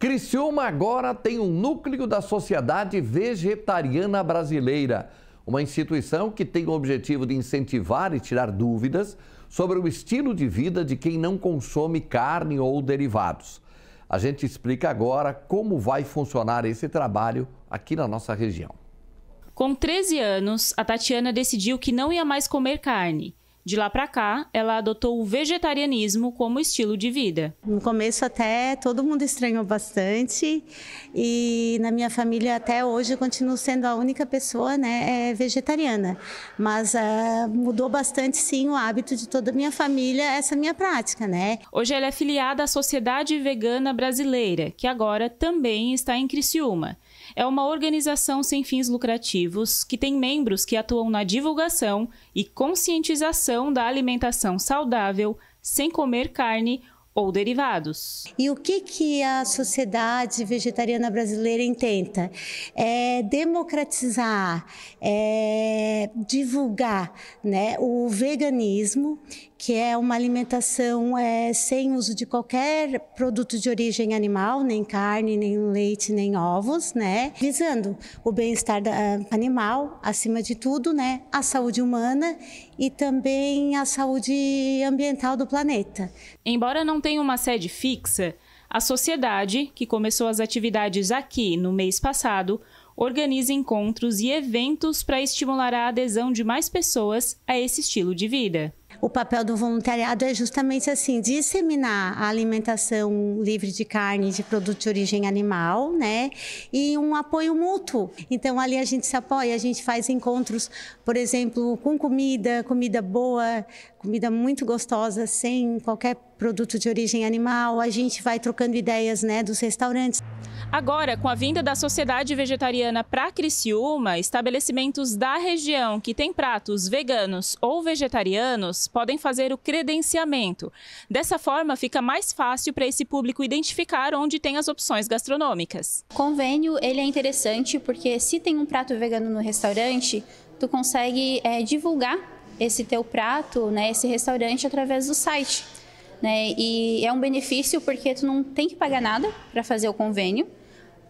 Criciúma agora tem um núcleo da Sociedade Vegetariana Brasileira, uma instituição que tem o objetivo de incentivar e tirar dúvidas sobre o estilo de vida de quem não consome carne ou derivados. A gente explica agora como vai funcionar esse trabalho aqui na nossa região. Com 13 anos, a Tatiana decidiu que não ia mais comer carne de lá para cá, ela adotou o vegetarianismo como estilo de vida. No começo até todo mundo estranhou bastante e na minha família até hoje eu continuo sendo a única pessoa, né, é vegetariana. Mas uh, mudou bastante sim o hábito de toda a minha família essa minha prática, né? Hoje ela é filiada à Sociedade Vegana Brasileira, que agora também está em Criciúma é uma organização sem fins lucrativos que tem membros que atuam na divulgação e conscientização da alimentação saudável, sem comer carne ou derivados. E o que, que a sociedade vegetariana brasileira intenta? É democratizar, é divulgar né, o veganismo que é uma alimentação é, sem uso de qualquer produto de origem animal, nem carne, nem leite, nem ovos, né? Visando o bem-estar ah, animal, acima de tudo, né? A saúde humana e também a saúde ambiental do planeta. Embora não tenha uma sede fixa, a sociedade, que começou as atividades aqui no mês passado, organiza encontros e eventos para estimular a adesão de mais pessoas a esse estilo de vida. O papel do voluntariado é justamente assim, disseminar a alimentação livre de carne de produto de origem animal, né? E um apoio mútuo. Então ali a gente se apoia, a gente faz encontros, por exemplo, com comida, comida boa, comida muito gostosa, sem qualquer produto de origem animal, a gente vai trocando ideias né, dos restaurantes. Agora, com a vinda da Sociedade Vegetariana para Criciúma, estabelecimentos da região que têm pratos veganos ou vegetarianos podem fazer o credenciamento. Dessa forma, fica mais fácil para esse público identificar onde tem as opções gastronômicas. O convênio ele é interessante porque se tem um prato vegano no restaurante, tu consegue é, divulgar esse teu prato, né, esse restaurante através do site né? E é um benefício porque tu não tem que pagar nada para fazer o convênio,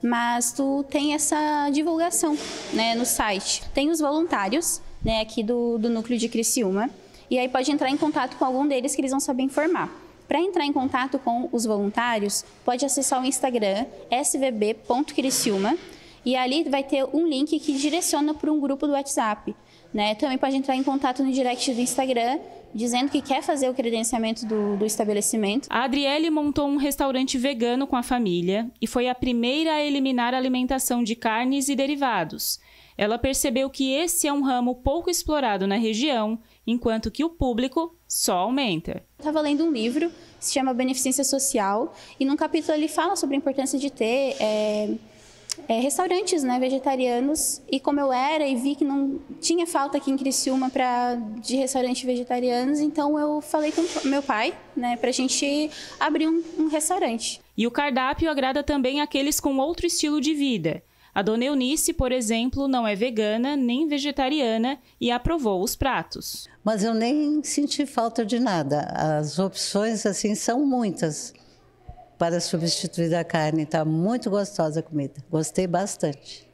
mas tu tem essa divulgação, né, no site. Tem os voluntários, né, aqui do, do núcleo de Criciúma, e aí pode entrar em contato com algum deles que eles vão saber informar. Para entrar em contato com os voluntários, pode acessar o Instagram svb.criciúma e ali vai ter um link que direciona para um grupo do WhatsApp. Né? Também pode entrar em contato no direct do Instagram, dizendo que quer fazer o credenciamento do, do estabelecimento. A Adriele montou um restaurante vegano com a família e foi a primeira a eliminar a alimentação de carnes e derivados. Ela percebeu que esse é um ramo pouco explorado na região, enquanto que o público só aumenta. Estava lendo um livro, se chama Beneficência Social, e num capítulo ele fala sobre a importância de ter. É é, restaurantes né, vegetarianos. E como eu era e vi que não tinha falta aqui em Criciúma pra, de restaurantes vegetarianos, então eu falei com meu pai né, para a gente abrir um, um restaurante. E o cardápio agrada também aqueles com outro estilo de vida. A dona Eunice, por exemplo, não é vegana nem vegetariana e aprovou os pratos. Mas eu nem senti falta de nada. As opções assim são muitas para substituir a carne. Está muito gostosa a comida. Gostei bastante.